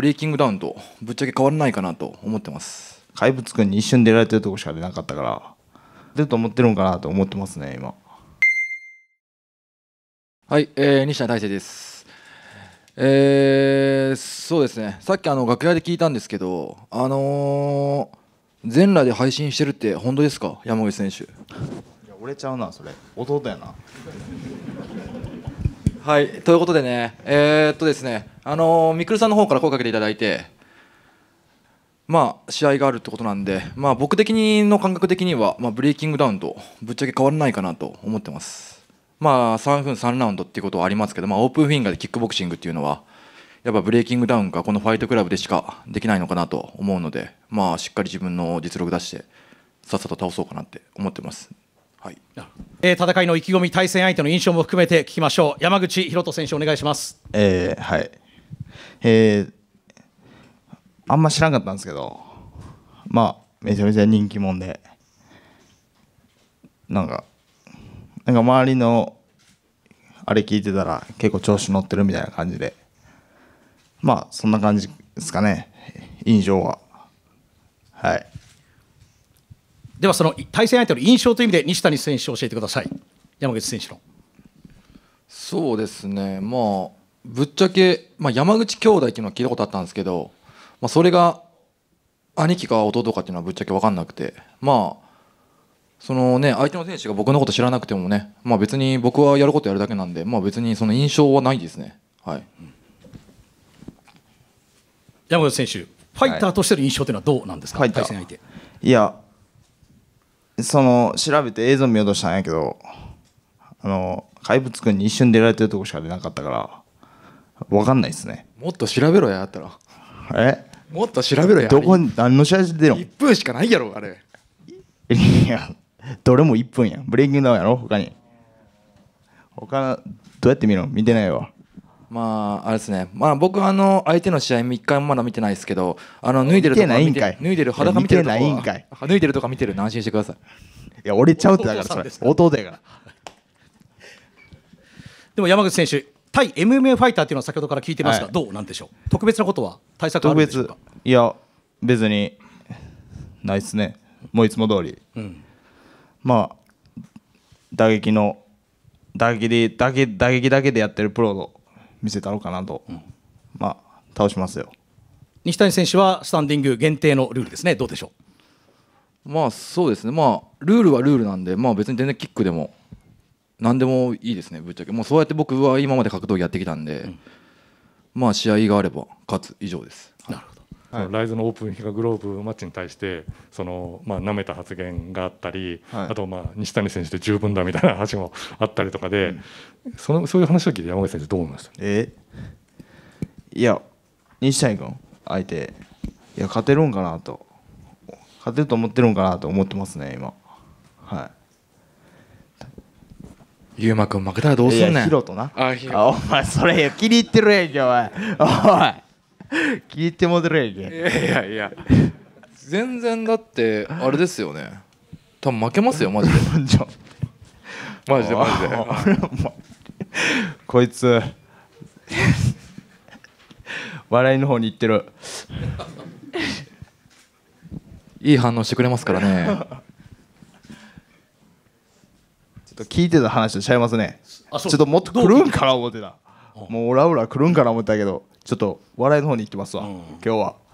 ブレイキングダウンとぶっちゃけ変わらないかなと思ってます怪物くんに一瞬出られてるとこしか出なかったから出ると思ってるんかなと思ってますね今はい、えー、西田大成ですえー、そうですねさっきあの楽屋で聞いたんですけどあのー、全裸で配信してるって本当ですか山口選手いや俺ちゃうなそれ弟やなはいということでねえー、っとですねあのみくるさんの方から声かけていただいて、まあ、試合があるってことなんで、まあ、僕的にの感覚的には、まあ、ブレイキングダウンとぶっちゃけ変わらないかなと思ってます。まあ、3分3ラウンドっていうことはありますけど、まあ、オープンフィンガーでキックボクシングっていうのは、やっぱブレイキングダウンがこのファイトクラブでしかできないのかなと思うので、まあ、しっかり自分の実力出して、さっさと倒そうかなって思ってます。はいえー、戦いの意気込み、対戦相手の印象も含めて聞きましょう。山口博人選手、お願いします。えー、はいえー、あんま知らんかったんですけどまあめちゃめちゃ人気者でなんかなんか周りのあれ聞いてたら結構調子乗ってるみたいな感じでまあそんな感じですかね印象ははいではその対戦相手の印象という意味で西谷選手を教えてください山口選手のそうですねまあぶっちゃけ、まあ、山口兄弟っていうのは聞いたことあったんですけど、まあ、それが兄貴か弟かっていうのはぶっちゃけ分かんなくてまあそのね相手の選手が僕のこと知らなくてもね、まあ、別に僕はやることやるだけなんで、まあ、別にその印象はないですね、はい、山口選手ファイターとしての印象というのはどうなんですか、はい、対戦相手いやその調べて映像見落としたんやけどあの怪物君に一瞬出られてるとこしか出なかったから分かんないですねもっと調べろやったらえもっと調べろやどこに何の写真でるの1分しかないやろあれいやどれも1分やんブレイキングダウンやろ他に他どうやって見るの見てないわまああれですねまあ僕はあの相手の試合3回もまだ見てないですけどあの脱いでるとか見て脱いでる裸見てるとか脱いでるとか見てる安心してくださいいや俺ちゃうってだからそれ弟やからでも山口選手対 MMA ファイターっていうのは先ほどから聞いてますが、はい、どうなんでしょう特別なことは対策あるんでしょうかいや別にないっすねもういつも通り、うん、まあ打撃の打撃で打撃打撃だけでやってるプロを見せたのかなと、うん、まあ倒しますよ西谷選手はスタンディング限定のルールですねどうでしょうまあそうですねまあルールはルールなんでまあ別に全然キックでも何でもいいですねぶっちゃけもうそうやって僕は今まで格闘技やってきたんで、うん、まあ試合があれば勝つ以上です。なるほどはい、ライズのオープン比嘉グローブマッチに対してその、まあ舐めた発言があったり、はい、あとまあ西谷選手で十分だみたいな話もあったりとかで、うん、そのそういう話を聞いて山口選手どう思いましたえいや西谷君相手いや勝てるんかなと勝てると思ってるんかなと思ってますね今はいゆうまくん負けたらどうすんねんヒロとなあヒロお前それ気に入ってるやんけおいおい気に入ってもてるやんけいやいやいや全然だってあれですよね多分負けますよマジで マジでマジで こいつ笑いの方に行ってるいい反応してくれますからねと聞いてた話とちゃいますねあちょっともっと来るんかな思ってたもうオラオラ来るんかな思ったけどちょっと笑いの方に行きますわ、うん、今日は。